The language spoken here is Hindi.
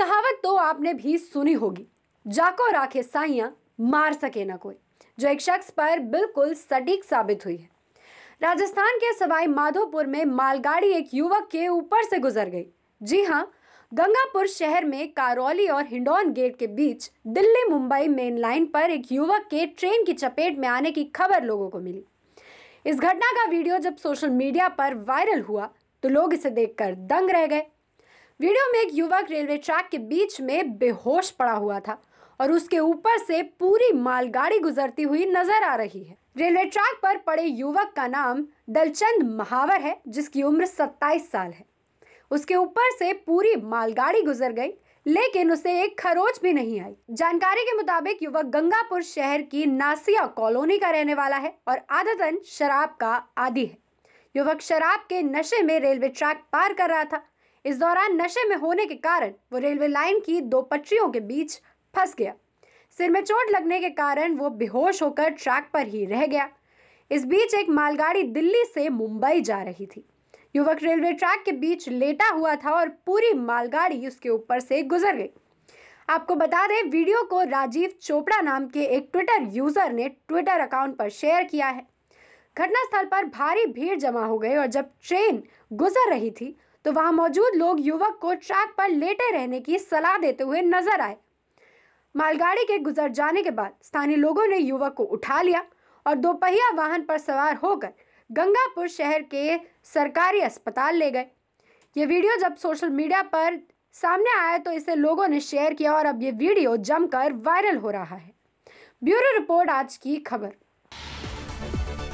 कहावत तो आपने भी सुनी होगी जाको राखे साइया मार सके ना कोई जो एक शख्स पर बिल्कुल सटीक साबित हुई है राजस्थान के सवाई माधोपुर में मालगाड़ी एक युवक के ऊपर से गुजर गई जी हाँ गंगापुर शहर में कारोली और हिंडौन गेट के बीच दिल्ली मुंबई मेन लाइन पर एक युवक के ट्रेन की चपेट में आने की खबर लोगों को मिली इस घटना का वीडियो जब सोशल मीडिया पर वायरल हुआ तो लोग इसे देखकर दंग रह गए वीडियो में एक युवक रेलवे ट्रैक के बीच में बेहोश पड़ा हुआ था और उसके ऊपर से पूरी मालगाड़ी गुजरती हुई नजर आ रही है रेलवे ट्रैक पर पड़े युवक का नाम दलचंद महावर है जिसकी उम्र 27 साल है उसके ऊपर से पूरी मालगाड़ी गुजर गई लेकिन उसे एक खरोच भी नहीं आई जानकारी के मुताबिक युवक गंगापुर शहर की नासिया कॉलोनी का रहने वाला है और आदतन शराब का आदि है युवक शराब के नशे में रेलवे ट्रैक पार कर रहा था इस दौरान नशे में होने के कारण वो रेलवे लाइन की दो पटरियों के बीच फंस गया सिर में चोट लगने के कारण वो बेहोश होकर ट्रैक पर ही रह गया इस बीच एक मालगाड़ी दिल्ली से मुंबई जा रही थी युवक रेलवे ट्रैक के बीच लेटा हुआ था और पूरी मालगाड़ी उसके ऊपर से गुजर गई आपको बता दें वीडियो को राजीव चोपड़ा नाम के एक ट्विटर यूजर ने ट्विटर अकाउंट पर शेयर किया है घटनास्थल पर भारी भीड़ जमा हो गई और जब ट्रेन गुजर रही थी तो वहाँ मौजूद लोग युवक को ट्रैक पर लेटे रहने की सलाह देते हुए नजर आए मालगाड़ी के गुजर जाने के बाद स्थानीय लोगों ने युवक को उठा लिया और दोपहिया वाहन पर सवार होकर गंगापुर शहर के सरकारी अस्पताल ले गए ये वीडियो जब सोशल मीडिया पर सामने आया तो इसे लोगों ने शेयर किया और अब ये वीडियो जमकर वायरल हो रहा है ब्यूरो रिपोर्ट आज की खबर